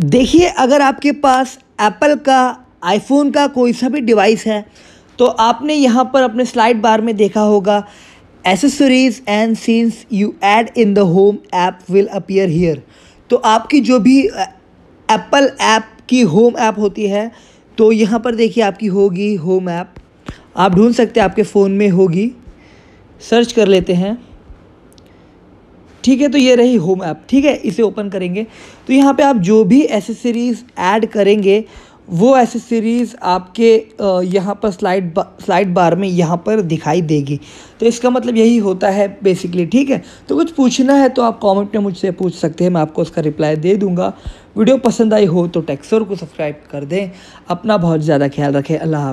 देखिए अगर आपके पास एप्पल का आईफोन का कोई सा भी डिवाइस है तो आपने यहाँ पर अपने स्लाइड बार में देखा होगा accessories and scenes you add in the home app will appear here तो आपकी जो भी एप्पल ऐप की होम ऐप होती है तो यहाँ पर देखिए आपकी होगी होम ऐप आप ढूंढ सकते हैं आपके फ़ोन में होगी सर्च कर लेते हैं ठीक है तो ये रही होम ऐप ठीक है इसे ओपन करेंगे तो यहाँ पे आप जो भी एसेसरीज़ ऐड करेंगे वो एसेसरीज़ आपके यहाँ पर स्लाइड बा, स्लाइड बार में यहाँ पर दिखाई देगी तो इसका मतलब यही होता है बेसिकली ठीक है तो कुछ पूछना है तो आप कमेंट में मुझसे पूछ सकते हैं मैं आपको उसका रिप्लाई दे दूंगा वीडियो पसंद आई हो तो टेक्सोर को सब्सक्राइब कर दें अपना बहुत ज़्यादा ख्याल रखें अल्लाह